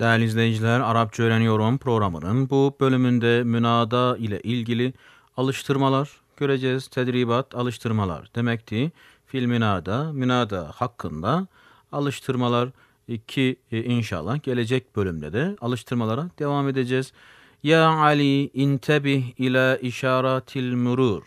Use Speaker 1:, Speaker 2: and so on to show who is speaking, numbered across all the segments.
Speaker 1: Değerli izleyiciler, Arapça Öğreniyorum programının bu bölümünde münada ile ilgili alıştırmalar göreceğiz. Tedribat, alıştırmalar demekti. Fil münada, münada hakkında alıştırmalar ki e, inşallah gelecek bölümde de alıştırmalara devam edeceğiz. Ya Ali intebih ile işaratil murur.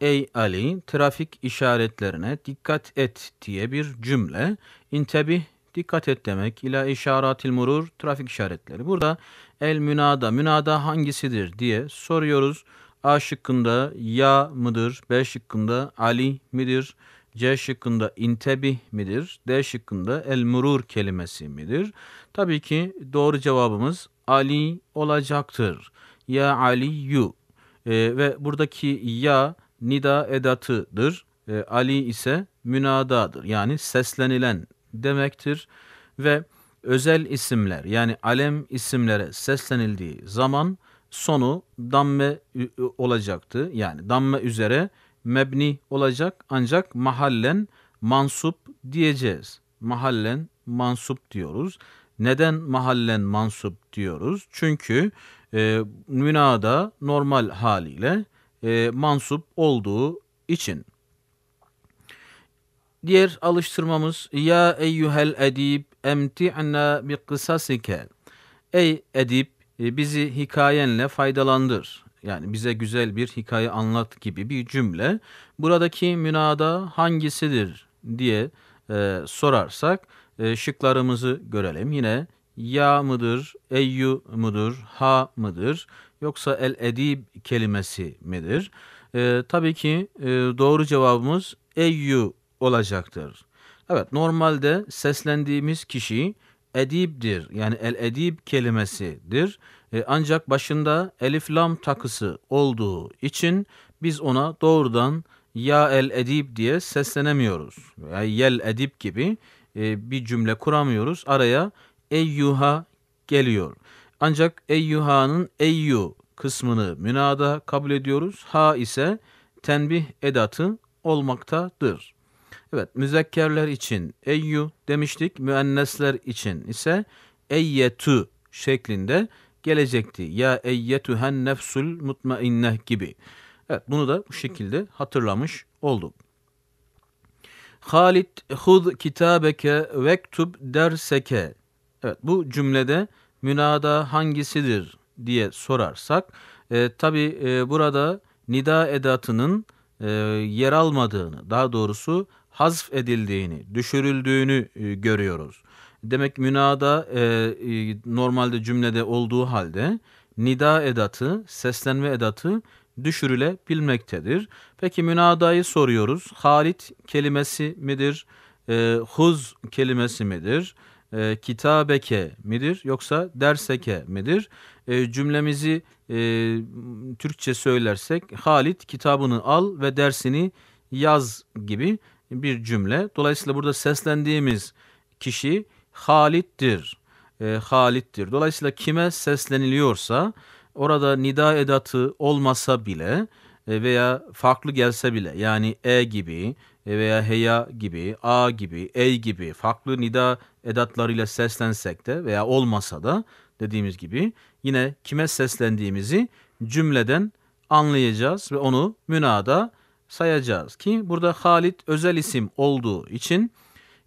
Speaker 1: Ey Ali trafik işaretlerine dikkat et diye bir cümle. İntebih dikkat et demek. İla işaratil murur, trafik işaretleri. Burada el münada, münada hangisidir diye soruyoruz. A şıkkında ya mıdır? B şıkkında Ali midir? C şıkkında intebi midir? D şıkkında el murur kelimesi midir? Tabii ki doğru cevabımız Ali olacaktır. Ya Aliyu e, ve buradaki ya nida edatıdır. E, Ali ise münadadır yani seslenilen demektir ve özel isimler yani alem isimlere seslenildiği zaman sonu damme olacaktı. Yani damme üzere mebni olacak ancak mahallen mansup diyeceğiz. Mahallen mansup diyoruz. Neden mahallen mansup diyoruz? Çünkü e, münada normal haliyle e, mansup olduğu için. Diğer alıştırmamız ya eyyuhel edib emti'na bi kısasike. Ey edip e, bizi hikayenle faydalandır. Yani bize güzel bir hikaye anlat gibi bir cümle. Buradaki münada hangisidir diye e, sorarsak e, şıklarımızı görelim. Yine ya mıdır, eyyu mudur, ha mıdır yoksa el edib kelimesi midir? E, tabii ki e, doğru cevabımız eyyu olacaktır. Evet normalde seslendiğimiz kişi edibdir. Yani el edib kelimesidir. E, ancak başında elif lam takısı olduğu için biz ona doğrudan ya el edib diye seslenemiyoruz. Veya yani yel edib gibi e, bir cümle kuramıyoruz. Araya eyyuha geliyor. Ancak eyyuhanın eyyu kısmını münada kabul ediyoruz. Ha ise tenbih edatı olmaktadır. Evet müzekkerler için eyyu demiştik. Müennesler için ise eyyetu şeklinde gelecekti. Ya eyyetuhen nefsul mutmainne gibi. Evet bunu da bu şekilde hatırlamış olduk. Halit hud kitabeke vektub derseke. Evet bu cümlede münada hangisidir diye sorarsak e, tabi e, burada nida edatının e, yer almadığını, daha doğrusu hazf edildiğini, düşürüldüğünü e, görüyoruz. Demek münada e, normalde cümlede olduğu halde nida edatı, seslenme edatı düşürülebilmektedir. Peki münadayı soruyoruz. Halit kelimesi midir? E, huz kelimesi midir? E, kitabeke midir? Yoksa derseke midir? e, cümlemizi e, Türkçe söylersek Halit kitabını al ve dersini yaz gibi bir cümle. Dolayısıyla burada seslendiğimiz kişi Halit'tir. E, Halit'tir. Dolayısıyla kime sesleniliyorsa orada nida edatı olmasa bile e, veya farklı gelse bile yani e gibi e, veya heya gibi, a gibi, ey gibi farklı nida edatlarıyla seslensek de veya olmasa da dediğimiz gibi yine kime seslendiğimizi cümleden anlayacağız ve onu münada sayacağız ki burada Halit özel isim olduğu için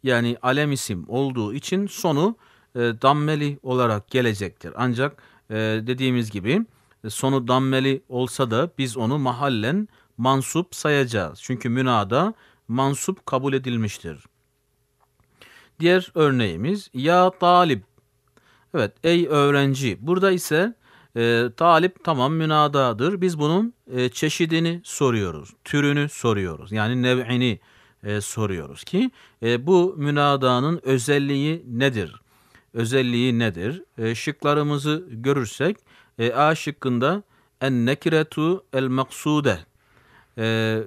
Speaker 1: yani alem isim olduğu için sonu e, dammeli olarak gelecektir. Ancak e, dediğimiz gibi e, sonu dammeli olsa da biz onu mahallen mansup sayacağız. Çünkü münada mansup kabul edilmiştir. Diğer örneğimiz ya talip Evet ey öğrenci burada ise e, talip tamam münadadır. Biz bunun e, çeşidini soruyoruz, türünü soruyoruz. Yani nev'ini e, soruyoruz ki e, bu münadanın özelliği nedir? Özelliği nedir? E, şıklarımızı görürsek e, A şıkkında en nekiretu el maksude e,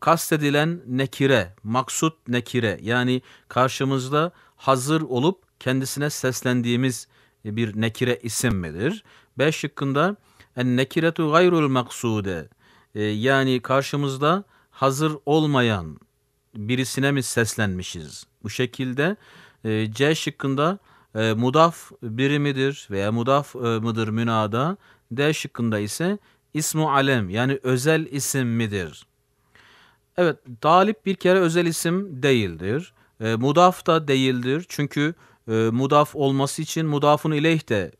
Speaker 1: kastedilen nekire, maksut nekire yani karşımızda hazır olup kendisine seslendiğimiz e, bir nekire isim midir? Beş şıkkında en nekiretu gayrul maksude e, yani karşımızda hazır olmayan birisine mi seslenmişiz? Bu şekilde e, C şıkkında e, mudaf birimidir veya mudaf mıdır münada. D şıkkında ise ismu alem yani özel isim midir? Evet, talip bir kere özel isim değildir. E, mudaf da değildir. Çünkü e, mudaf olması için mudafun ileyh de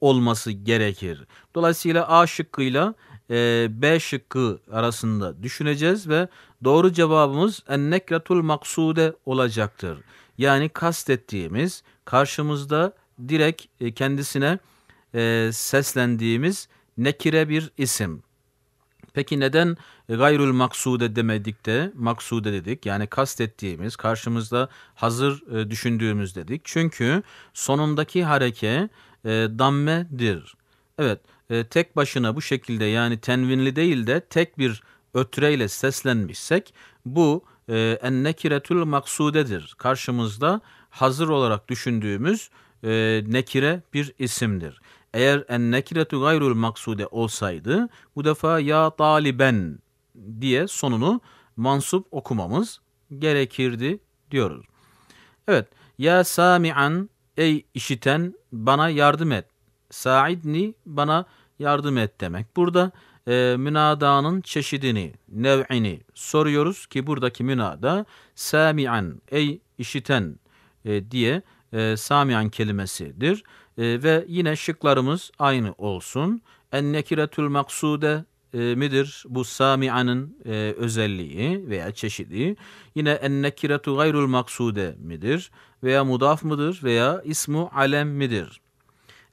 Speaker 1: olması gerekir. Dolayısıyla A şıkkıyla e, B şıkkı arasında düşüneceğiz ve doğru cevabımız ennekratul maksude olacaktır. Yani kastettiğimiz karşımızda direkt e, kendisine e, seslendiğimiz nekire bir isim. Peki neden gayrul maksude demedik de maksude dedik? Yani kastettiğimiz, karşımızda hazır e, düşündüğümüz dedik. Çünkü sonundaki hareke e, dammedir. Evet, e, tek başına bu şekilde yani tenvinli değil de tek bir ötreyle seslenmişsek bu e, ennekiretül maksudedir. Karşımızda hazır olarak düşündüğümüz nekire bir isimdir. Eğer en nekiretu gayrul maksude olsaydı bu defa ya taliben diye sonunu mansup okumamız gerekirdi diyoruz. Evet. Ya sami'an ey işiten bana yardım et. Saidni bana yardım et demek. Burada e, münadanın çeşidini, nev'ini soruyoruz ki buradaki münada sami'an ey işiten e, diye e, sami'an kelimesidir. E, ve yine şıklarımız aynı olsun. En nekiretül maksude e, midir bu sami'anın e, özelliği veya çeşidi? Yine en nekiretu gayrul maksude midir? Veya mudaf mıdır? Veya ismu alem midir?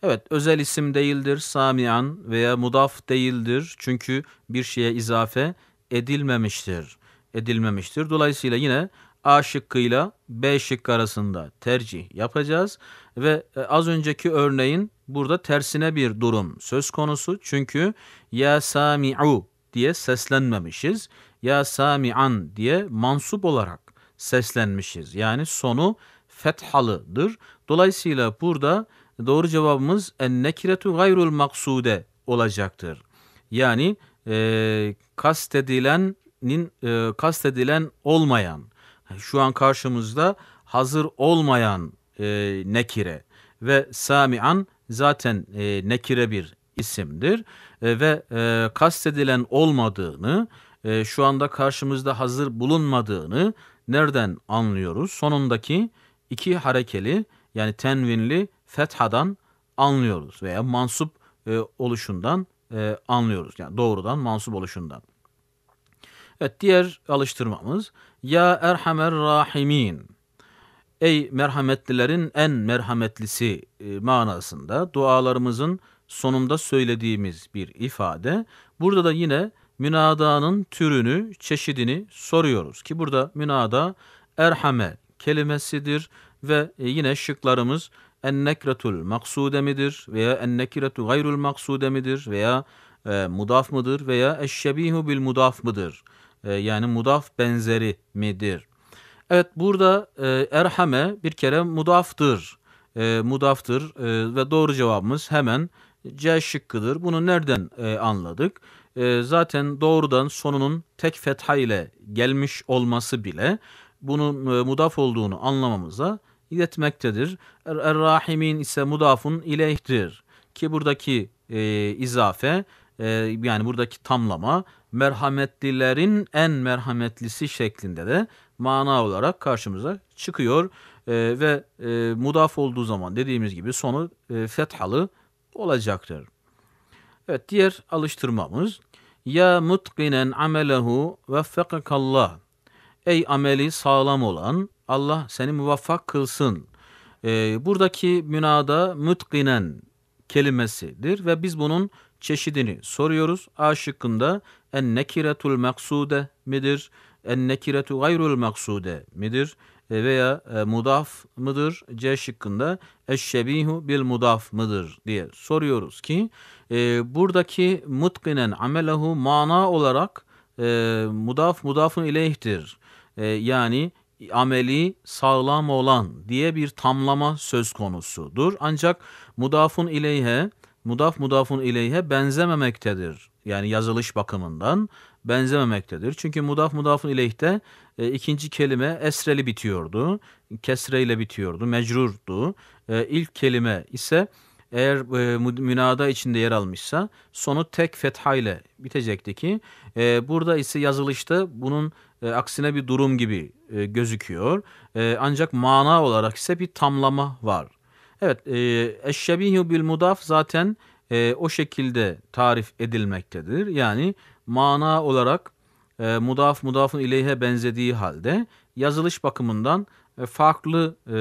Speaker 1: Evet özel isim değildir sami'an veya mudaf değildir. Çünkü bir şeye izafe edilmemiştir. Edilmemiştir. Dolayısıyla yine A şıkkıyla B şıkkı arasında tercih yapacağız. Ve e, az önceki örneğin burada tersine bir durum söz konusu. Çünkü ya sami'u diye seslenmemişiz. Ya sami'an diye mansup olarak seslenmişiz. Yani sonu fethalıdır. Dolayısıyla burada doğru cevabımız en nekiretu gayrul maksude olacaktır. Yani e, kastedilenin e, kastedilen olmayan şu an karşımızda hazır olmayan e, nekire ve samian zaten e, nekire bir isimdir e, ve e, kastedilen olmadığını e, şu anda karşımızda hazır bulunmadığını nereden anlıyoruz? Sonundaki iki harekeli yani tenvinli fethadan anlıyoruz veya mansup e, oluşundan e, anlıyoruz. Yani doğrudan mansup oluşundan. Evet diğer alıştırmamız Ya Erhamer Rahimin Ey merhametlilerin en merhametlisi e, manasında dualarımızın sonunda söylediğimiz bir ifade. Burada da yine münadanın türünü, çeşidini soruyoruz ki burada münada erhame kelimesidir ve e, yine şıklarımız ennekretul maksude midir veya ennekretu gayrul maksude midir veya e, mudaf mıdır veya eşşebihu bil mudaf mıdır? E, yani mudaf benzeri midir? Evet burada e, erhame bir kere mudaftır. E, mudaftır e, ve doğru cevabımız hemen C şıkkıdır. Bunu nereden e, anladık? E, zaten doğrudan sonunun tek fetha ile gelmiş olması bile bunun e, mudaf olduğunu anlamamıza yetmektedir. Er-, Er-Rahimin ise mudafun ileyhtir ki buradaki e, izafe e, yani buradaki tamlama merhametlilerin en merhametlisi şeklinde de mana olarak karşımıza çıkıyor. E, ve e, mudaf olduğu zaman dediğimiz gibi sonu e, fethalı olacaktır. Evet diğer alıştırmamız ya mutqinen amelehu veffakakallah. Ey ameli sağlam olan Allah seni muvaffak kılsın. E, buradaki münada mutqinen kelimesidir ve biz bunun çeşidini soruyoruz. A şıkkında en nekiretul maksude midir? En nekiretu gayrul maksude midir? E, veya e, mudaf mıdır? C şıkkında eşşebihu bil mudaf mıdır diye soruyoruz ki e, buradaki mutkinen amelahu mana olarak e, mudaf mudafın ileyhtir. E, yani ameli sağlam olan diye bir tamlama söz konusudur. Ancak mudafun ileyhe mudaf mudafun ileyhe benzememektedir. Yani yazılış bakımından benzememektedir. Çünkü mudaf mudafun ileyhte e, ikinci kelime esreli bitiyordu. Kesreyle bitiyordu. Mecrurdu. E, ilk kelime ise eğer e, münada içinde yer almışsa sonu tek fetha ile bitecekti ki e, burada ise yazılışta bunun e, aksine bir durum gibi e, gözüküyor. E, ancak mana olarak ise bir tamlama var. Evet, e, eşşebihü bil mudaf zaten e, o şekilde tarif edilmektedir. Yani mana olarak e, mudaf mudafın ileyhe benzediği halde yazılış bakımından e, farklı e,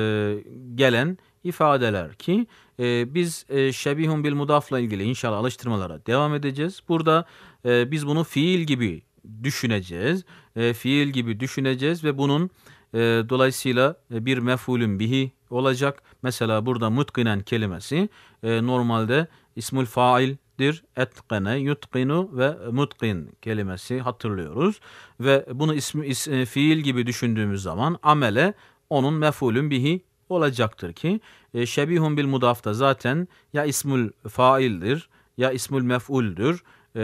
Speaker 1: gelen ifadeler ki e, biz e, şebihun bil mudafla ilgili inşallah alıştırmalara devam edeceğiz. Burada e, biz bunu fiil gibi düşüneceğiz. E, fiil gibi düşüneceğiz ve bunun e, dolayısıyla e, bir mefulün bihi olacak. Mesela burada mutkinen kelimesi e, normalde ismul fa'ildir dir etkene, yutkinu ve mutkin kelimesi hatırlıyoruz. Ve bunu ismi, is, e, fiil gibi düşündüğümüz zaman amele onun mefulün bihi olacaktır ki e, şebihun bil mudafta zaten ya ismul faildir ya ismul mef'uldür e,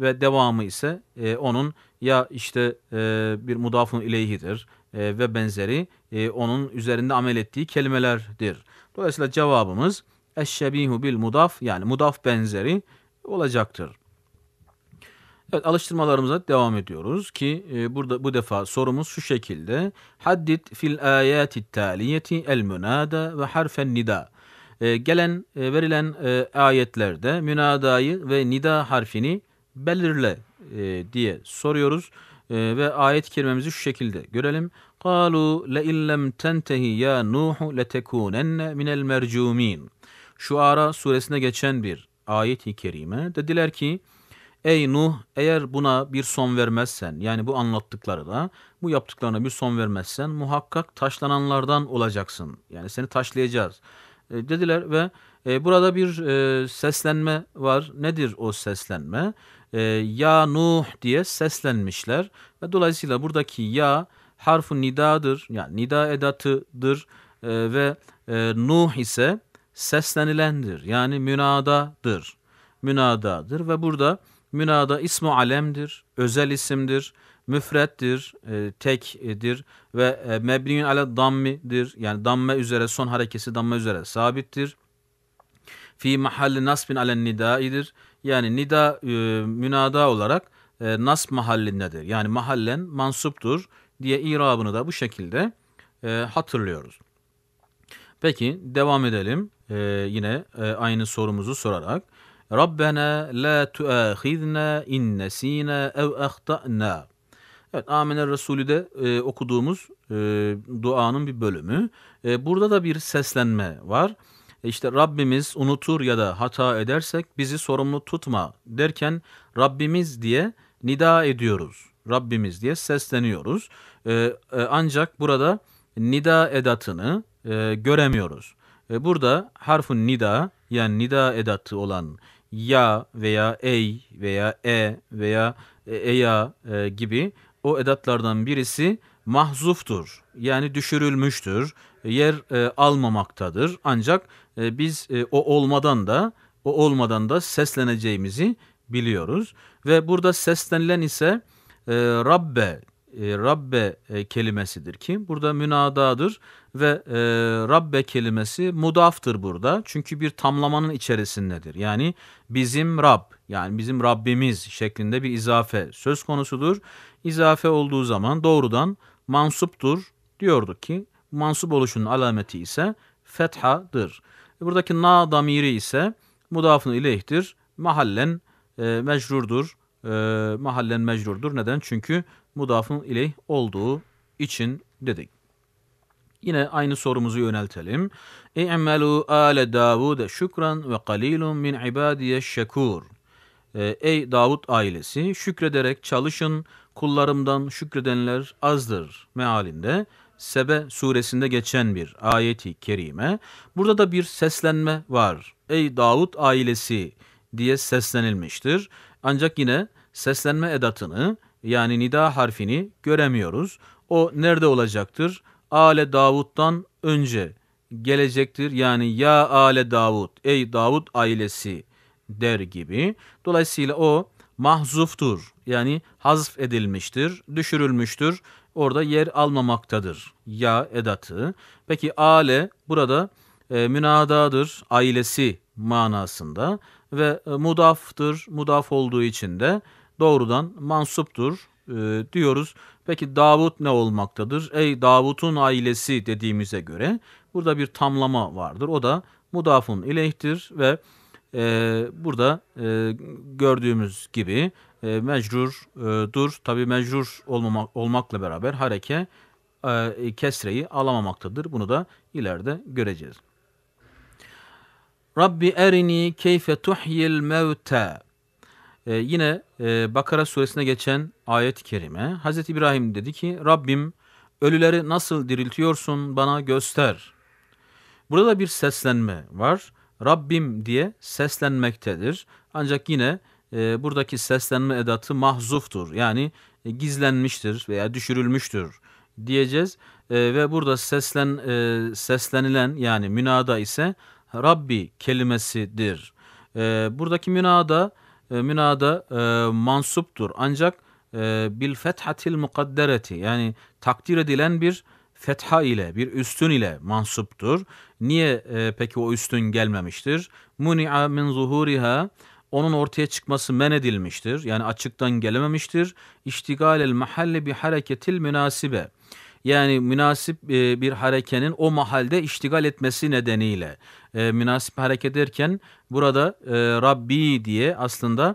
Speaker 1: ve devamı ise e, onun ya işte e, bir mudafun ileyhidir e, ve benzeri e, onun üzerinde amel ettiği kelimelerdir. Dolayısıyla cevabımız eşşebihu bil mudaf yani mudaf benzeri olacaktır. Evet alıştırmalarımıza devam ediyoruz ki e, burada bu defa sorumuz şu şekilde. Haddit fil ayati taliyeti el münada ve harfen nida. E, gelen e, verilen e, ayetlerde münadayı ve nida harfini belirle e, diye soruyoruz. E, ve ayet kelimemizi şu şekilde görelim. قالوا لئن لم تنتهي ya Nuh letekunenne minel mercumin. Şu Ara suresine geçen bir ayet-i kerime dediler ki Ey Nuh eğer buna bir son vermezsen yani bu anlattıklarına bu yaptıklarına bir son vermezsen muhakkak taşlananlardan olacaksın. Yani seni taşlayacağız e, dediler ve e, burada bir e, seslenme var. Nedir o seslenme? E, ya Nuh diye seslenmişler ve dolayısıyla buradaki ya harfu nidadır. Yani nida edatıdır e, ve e, Nuh ise seslenilendir. Yani münadadır. Münadadır ve burada münada ismu alemdir, özel isimdir, müfrettir, e, tekdir ve e, mebniyün ale dammidir. Yani damme üzere son harekesi damme üzere sabittir. Fi mahalli nasbin ale nidaidir. Yani nida e, münada olarak e, nasb mahallindedir. Yani mahallen mansuptur diye irabını da bu şekilde e, hatırlıyoruz. Peki devam edelim e, yine e, aynı sorumuzu sorarak. Rabbena la tuahizna in nesina ev ahtana. Evet Amin Resulü e, okuduğumuz e, duanın bir bölümü. E, burada da bir seslenme var. E işte Rabbimiz unutur ya da hata edersek bizi sorumlu tutma derken Rabbimiz diye nida ediyoruz. Rabbimiz diye sesleniyoruz. Ee, e, ancak burada nida edatını e, göremiyoruz. E, burada harfun nida yani nida edatı olan ya veya ey veya e veya eya gibi o edatlardan birisi mahzuftur. Yani düşürülmüştür. Yer almamaktadır. Ancak biz o olmadan da o olmadan da sesleneceğimizi biliyoruz ve burada seslenilen ise ee, e, Rabbe e, Rabbe kelimesidir ki burada münadadır ve e, Rabbe kelimesi mudaftır burada. Çünkü bir tamlamanın içerisindedir. Yani bizim Rab yani bizim Rabbimiz şeklinde bir izafe söz konusudur. İzafe olduğu zaman doğrudan mansuptur diyorduk ki mansup oluşunun alameti ise fethadır. Buradaki na damiri ise mudafın ileyhtir. Mahallen e, mecrurdur e, mahallen mecrurdur. Neden? Çünkü mudafın ileyh olduğu için dedik. Yine aynı sorumuzu yöneltelim. İ'melu ale Davud şükran ve kalilun min ibadiye şekur. Ee, ey Davud ailesi şükrederek çalışın kullarımdan şükredenler azdır mealinde Sebe suresinde geçen bir ayeti kerime. Burada da bir seslenme var. Ey Davud ailesi diye seslenilmiştir. Ancak yine seslenme edatını yani nida harfini göremiyoruz. O nerede olacaktır? Ale Davud'dan önce gelecektir. Yani ya ale Davud, ey Davud ailesi der gibi. Dolayısıyla o mahzuftur. Yani hazf edilmiştir, düşürülmüştür. Orada yer almamaktadır ya edatı. Peki ale burada e, münadadır, ailesi manasında ve e, mudaftır. Mudaf olduğu için de doğrudan mansuptur e, diyoruz. Peki Davut ne olmaktadır? Ey Davut'un ailesi dediğimize göre burada bir tamlama vardır. O da mudafun ileyhtir ve e, burada e, gördüğümüz gibi e, mecrurdur. E, Tabi mecrur olmama, olmakla beraber hareke e, kesreyi alamamaktadır. Bunu da ileride göreceğiz. Rabbi erini keyfe tuhyil mevte. Ee, yine e, Bakara suresine geçen ayet-i kerime. Hazreti İbrahim dedi ki Rabbim ölüleri nasıl diriltiyorsun bana göster. Burada bir seslenme var. Rabbim diye seslenmektedir. Ancak yine e, buradaki seslenme edatı mahzuftur. Yani e, gizlenmiştir veya düşürülmüştür diyeceğiz. E, ve burada seslen e, seslenilen yani münada ise Rabbi kelimesidir. E, buradaki münada e, münada e, mansuptur. Ancak e, bil fethatil mukaddereti yani takdir edilen bir fetha ile bir üstün ile mansuptur. Niye e, peki o üstün gelmemiştir? Muni'a min zuhuriha onun ortaya çıkması men edilmiştir. Yani açıktan gelememiştir. İştigal el mahalle bi hareketil münasibe. Yani münasip e, bir harekenin o mahalde iştigal etmesi nedeniyle e, münasip hareket derken burada e, Rabbi diye aslında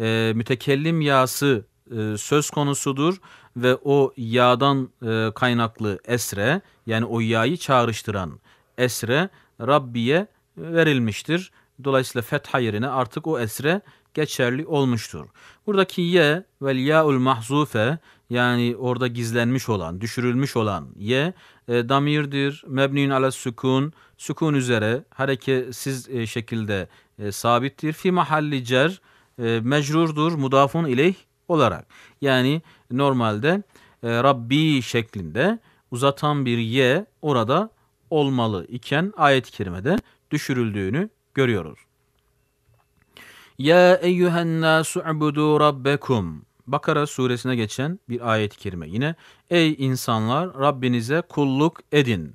Speaker 1: e, mütekellim yası e, söz konusudur ve o yağdan e, kaynaklı esre yani o yayı çağrıştıran esre Rabbi'ye verilmiştir. Dolayısıyla fetha yerine artık o esre geçerli olmuştur. Buradaki ye ve yaul mahzufe yani orada gizlenmiş olan, düşürülmüş olan ye e, damirdir. Mebniün ala sukun, sukun üzere hareketsiz e, şekilde e, sabittir. Fi mahalli cer e, mecrurdur mudafun ileyh olarak. Yani normalde e, Rabbi şeklinde uzatan bir ye orada olmalı iken ayet-i kerimede düşürüldüğünü görüyoruz. Ya eyyühen nasu abudu rabbekum. Bakara suresine geçen bir ayet-i kerime. Yine ey insanlar Rabbinize kulluk edin.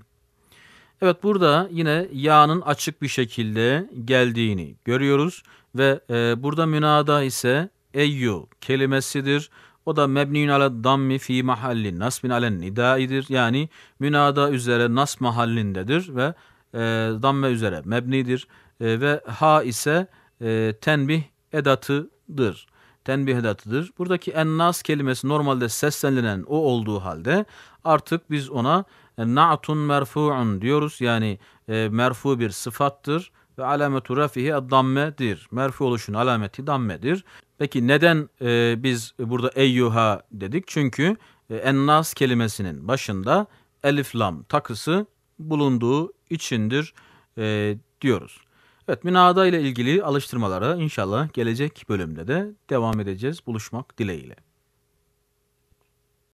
Speaker 1: Evet burada yine yağının açık bir şekilde geldiğini görüyoruz ve e, burada münada ise eyyu kelimesidir. O da mebniyün ala dammi fi mahalli nasbin ala nidaidir. Yani münada üzere nas mahallindedir ve e, damme üzere mebnidir. E, ve ha ise e, tenbih edatıdır. Tenbih edatıdır. Buradaki ennas kelimesi normalde seslenilen o olduğu halde artık biz ona na'tun merfu'un diyoruz. Yani e, merfu bir sıfattır ve alametu rafihi dammedir. Merfu oluşun alameti dammedir. Peki neden e, biz burada eyyuha dedik? Çünkü e, ennas kelimesinin başında elif lam takısı bulunduğu içindir e, diyoruz. Evet münada ile ilgili alıştırmalara inşallah gelecek bölümde de devam edeceğiz buluşmak dileğiyle.